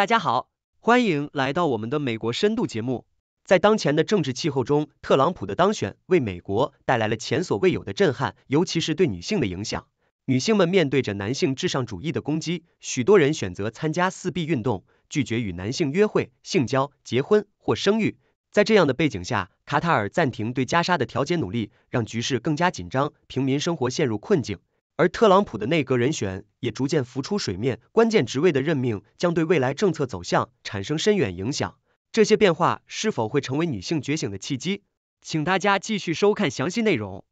大家好，欢迎来到我们的美国深度节目。在当前的政治气候中，特朗普的当选为美国带来了前所未有的震撼，尤其是对女性的影响。女性们面对着男性至上主义的攻击，许多人选择参加四 B 运动，拒绝与男性约会、性交、结婚或生育。在这样的背景下，卡塔尔暂停对加沙的调解努力，让局势更加紧张，平民生活陷入困境。而特朗普的内阁人选也逐渐浮出水面，关键职位的任命将对未来政策走向产生深远影响。这些变化是否会成为女性觉醒的契机？请大家继续收看详细内容。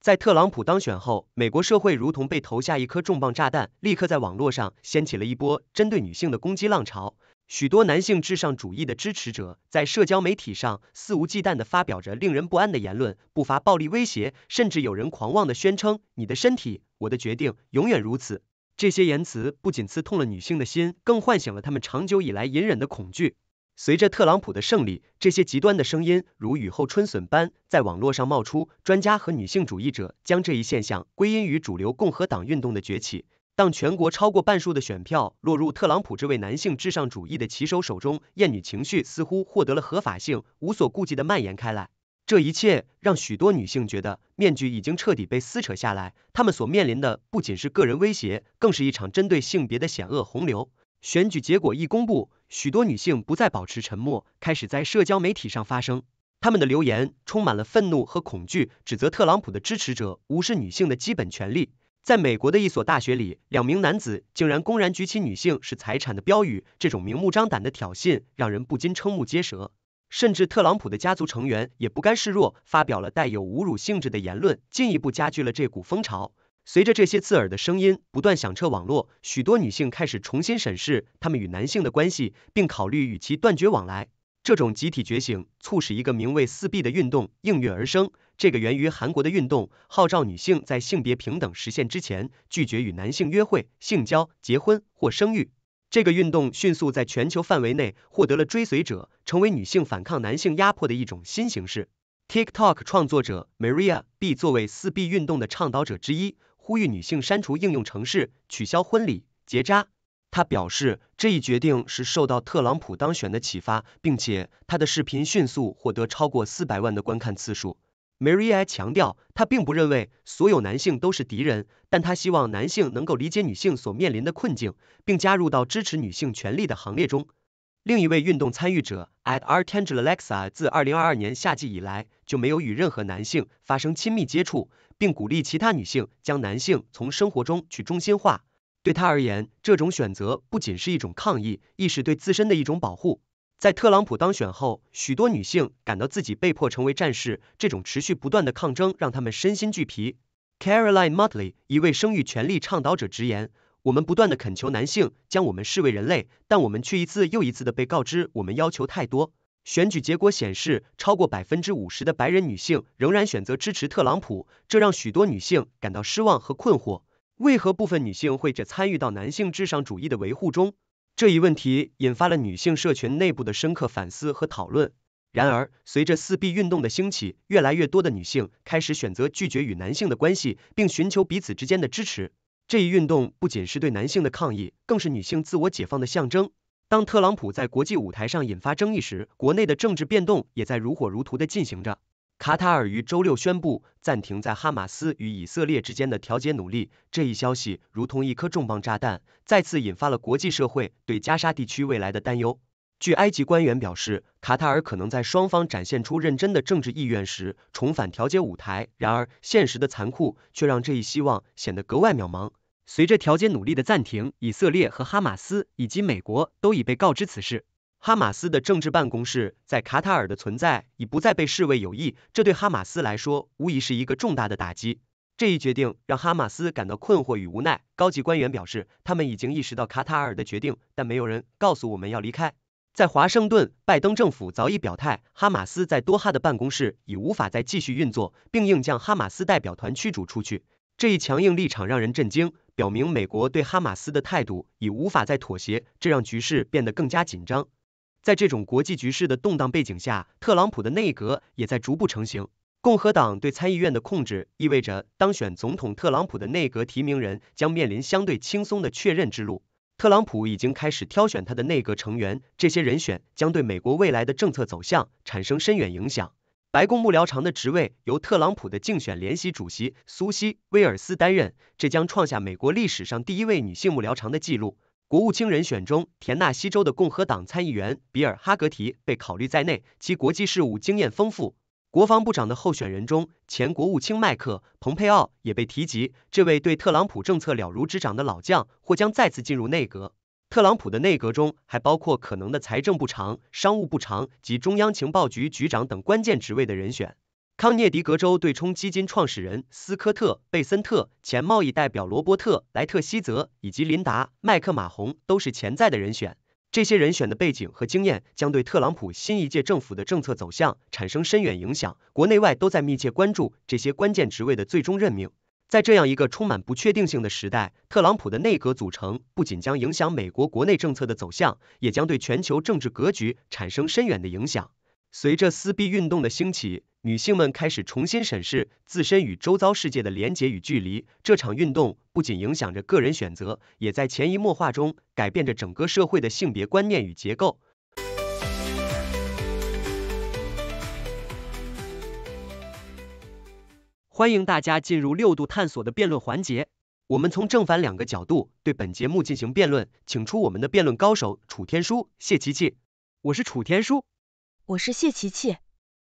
在特朗普当选后，美国社会如同被投下一颗重磅炸弹，立刻在网络上掀起了一波针对女性的攻击浪潮。许多男性至上主义的支持者在社交媒体上肆无忌惮地发表着令人不安的言论，不乏暴力威胁，甚至有人狂妄地宣称：“你的身体，我的决定，永远如此。”这些言辞不仅刺痛了女性的心，更唤醒了她们长久以来隐忍的恐惧。随着特朗普的胜利，这些极端的声音如雨后春笋般在网络上冒出。专家和女性主义者将这一现象归因于主流共和党运动的崛起。让全国超过半数的选票落入特朗普这位男性至上主义的棋手手中，厌女情绪似乎获得了合法性，无所顾忌的蔓延开来。这一切让许多女性觉得面具已经彻底被撕扯下来，她们所面临的不仅是个人威胁，更是一场针对性别的险恶洪流。选举结果一公布，许多女性不再保持沉默，开始在社交媒体上发声。他们的留言充满了愤怒和恐惧，指责特朗普的支持者无视女性的基本权利。在美国的一所大学里，两名男子竟然公然举起“女性是财产”的标语，这种明目张胆的挑衅让人不禁瞠目结舌。甚至特朗普的家族成员也不甘示弱，发表了带有侮辱性质的言论，进一步加剧了这股风潮。随着这些刺耳的声音不断响彻网络，许多女性开始重新审视他们与男性的关系，并考虑与其断绝往来。这种集体觉醒促使一个名为“四壁”的运动应运而生。这个源于韩国的运动，号召女性在性别平等实现之前，拒绝与男性约会、性交、结婚或生育。这个运动迅速在全球范围内获得了追随者，成为女性反抗男性压迫的一种新形式。TikTok 创作者 Maria B 作为四 B 运动的倡导者之一，呼吁女性删除应用程式、取消婚礼、结扎。她表示，这一决定是受到特朗普当选的启发，并且她的视频迅速获得超过四百万的观看次数。Maria 强调，她并不认为所有男性都是敌人，但她希望男性能够理解女性所面临的困境，并加入到支持女性权利的行列中。另一位运动参与者 Adrangelaxa t 自2022年夏季以来就没有与任何男性发生亲密接触，并鼓励其他女性将男性从生活中去中心化。对她而言，这种选择不仅是一种抗议，亦是对自身的一种保护。在特朗普当选后，许多女性感到自己被迫成为战士。这种持续不断的抗争让她们身心俱疲。Caroline m o t l e y 一位生育权利倡导者直言：“我们不断的恳求男性将我们视为人类，但我们却一次又一次的被告知我们要求太多。”选举结果显示，超过百分之五十的白人女性仍然选择支持特朗普，这让许多女性感到失望和困惑。为何部分女性会参与到男性至上主义的维护中？这一问题引发了女性社群内部的深刻反思和讨论。然而，随着四 B 运动的兴起，越来越多的女性开始选择拒绝与男性的关系，并寻求彼此之间的支持。这一运动不仅是对男性的抗议，更是女性自我解放的象征。当特朗普在国际舞台上引发争议时，国内的政治变动也在如火如荼的进行着。卡塔尔于周六宣布暂停在哈马斯与以色列之间的调解努力，这一消息如同一颗重磅炸弹，再次引发了国际社会对加沙地区未来的担忧。据埃及官员表示，卡塔尔可能在双方展现出认真的政治意愿时重返调解舞台。然而，现实的残酷却让这一希望显得格外渺茫。随着调解努力的暂停，以色列和哈马斯以及美国都已被告知此事。哈马斯的政治办公室在卡塔尔的存在已不再被视为有益，这对哈马斯来说无疑是一个重大的打击。这一决定让哈马斯感到困惑与无奈。高级官员表示，他们已经意识到卡塔尔的决定，但没有人告诉我们要离开。在华盛顿，拜登政府早已表态，哈马斯在多哈的办公室已无法再继续运作，并应将哈马斯代表团驱逐出去。这一强硬立场让人震惊，表明美国对哈马斯的态度已无法再妥协，这让局势变得更加紧张。在这种国际局势的动荡背景下，特朗普的内阁也在逐步成型。共和党对参议院的控制意味着当选总统特朗普的内阁提名人将面临相对轻松的确认之路。特朗普已经开始挑选他的内阁成员，这些人选将对美国未来的政策走向产生深远影响。白宫幕僚长的职位由特朗普的竞选联席主席苏西·威尔斯担任，这将创下美国历史上第一位女性幕僚长的记录。国务卿人选中，田纳西州的共和党参议员比尔哈格提被考虑在内，其国际事务经验丰富。国防部长的候选人中，前国务卿麦克蓬佩奥也被提及，这位对特朗普政策了如指掌的老将或将再次进入内阁。特朗普的内阁中还包括可能的财政部长、商务部长及中央情报局局长等关键职位的人选。康涅狄格州对冲基金创始人斯科特·贝森特、前贸易代表罗伯特·莱特希泽以及琳达·麦克马洪都是潜在的人选。这些人选的背景和经验将对特朗普新一届政府的政策走向产生深远影响。国内外都在密切关注这些关键职位的最终任命。在这样一个充满不确定性的时代，特朗普的内阁组成不仅将影响美国国内政策的走向，也将对全球政治格局产生深远的影响。随着撕逼运动的兴起，女性们开始重新审视自身与周遭世界的连结与距离。这场运动不仅影响着个人选择，也在潜移默化中改变着整个社会的性别观念与结构。欢迎大家进入六度探索的辩论环节，我们从正反两个角度对本节目进行辩论，请出我们的辩论高手楚天舒、谢琪琪。我是楚天舒，我是谢琪琪。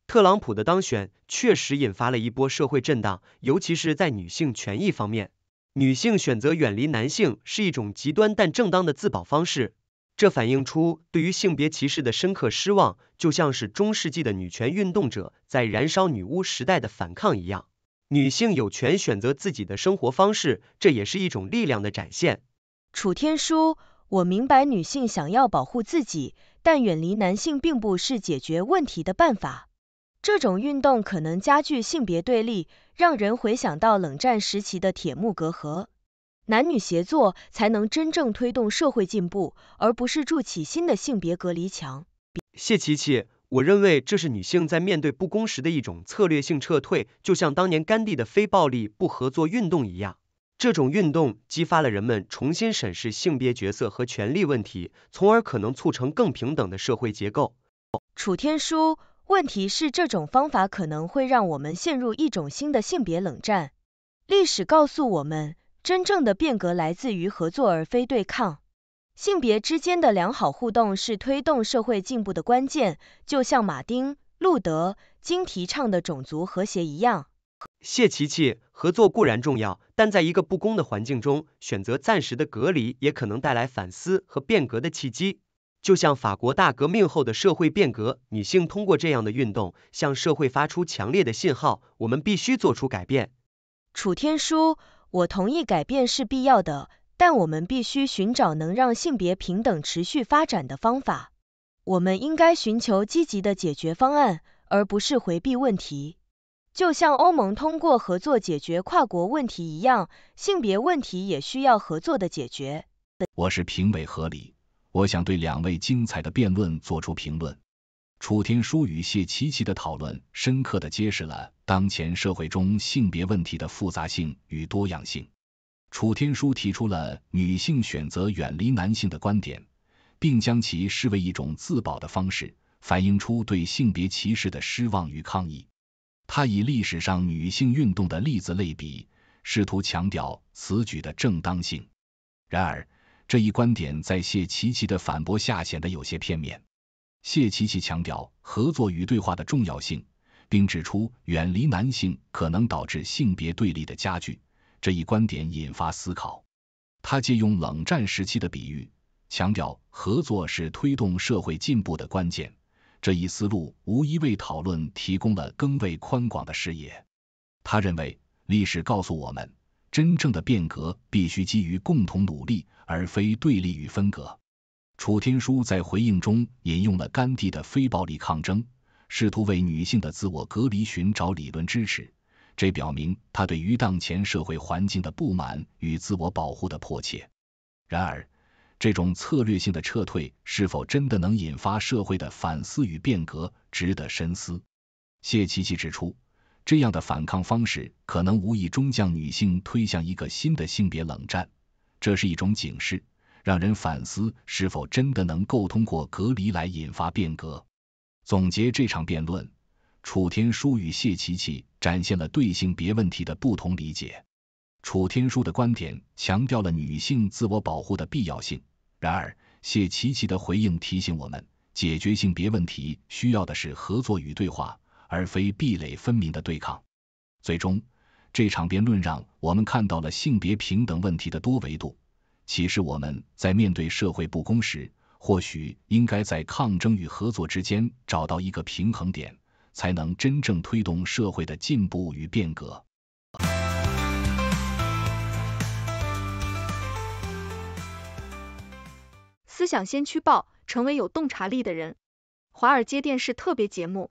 特朗普的当选确实引发了一波社会震荡，尤其是在女性权益方面。女性选择远离男性是一种极端但正当的自保方式，这反映出对于性别歧视的深刻失望，就像是中世纪的女权运动者在燃烧女巫时代的反抗一样。女性有权选择自己的生活方式，这也是一种力量的展现。楚天舒，我明白女性想要保护自己，但远离男性并不是解决问题的办法。这种运动可能加剧性别对立，让人回想到冷战时期的铁幕隔阂。男女协作才能真正推动社会进步，而不是筑起新的性别隔离墙。谢琪琪，我认为这是女性在面对不公时的一种策略性撤退，就像当年甘地的非暴力不合作运动一样。这种运动激发了人们重新审视性别角色和权力问题，从而可能促成更平等的社会结构。楚天舒。问题是，这种方法可能会让我们陷入一种新的性别冷战。历史告诉我们，真正的变革来自于合作而非对抗。性别之间的良好互动是推动社会进步的关键，就像马丁·路德金提倡的种族和谐一样。谢琪琪，合作固然重要，但在一个不公的环境中，选择暂时的隔离也可能带来反思和变革的契机。就像法国大革命后的社会变革，女性通过这样的运动向社会发出强烈的信号：我们必须做出改变。楚天舒，我同意改变是必要的，但我们必须寻找能让性别平等持续发展的方法。我们应该寻求积极的解决方案，而不是回避问题。就像欧盟通过合作解决跨国问题一样，性别问题也需要合作的解决。我是评委何理。我想对两位精彩的辩论做出评论。楚天舒与谢琪琪的讨论，深刻的揭示了当前社会中性别问题的复杂性与多样性。楚天舒提出了女性选择远离男性的观点，并将其视为一种自保的方式，反映出对性别歧视的失望与抗议。他以历史上女性运动的例子类比，试图强调此举的正当性。然而，这一观点在谢奇奇的反驳下显得有些片面。谢奇奇强调合作与对话的重要性，并指出远离男性可能导致性别对立的加剧。这一观点引发思考。他借用冷战时期的比喻，强调合作是推动社会进步的关键。这一思路无疑为讨论提供了更为宽广的视野。他认为，历史告诉我们。真正的变革必须基于共同努力，而非对立与分隔。楚天舒在回应中引用了甘地的非暴力抗争，试图为女性的自我隔离寻找理论支持，这表明他对于当前社会环境的不满与自我保护的迫切。然而，这种策略性的撤退是否真的能引发社会的反思与变革，值得深思。谢琪琪指出。这样的反抗方式可能无意中将女性推向一个新的性别冷战，这是一种警示，让人反思是否真的能够通过隔离来引发变革。总结这场辩论，楚天舒与谢奇奇展现了对性别问题的不同理解。楚天舒的观点强调了女性自我保护的必要性，然而谢奇奇的回应提醒我们，解决性别问题需要的是合作与对话。而非壁垒分明的对抗。最终，这场辩论让我们看到了性别平等问题的多维度，启示我们在面对社会不公时，或许应该在抗争与合作之间找到一个平衡点，才能真正推动社会的进步与变革。思想先驱报，成为有洞察力的人。华尔街电视特别节目。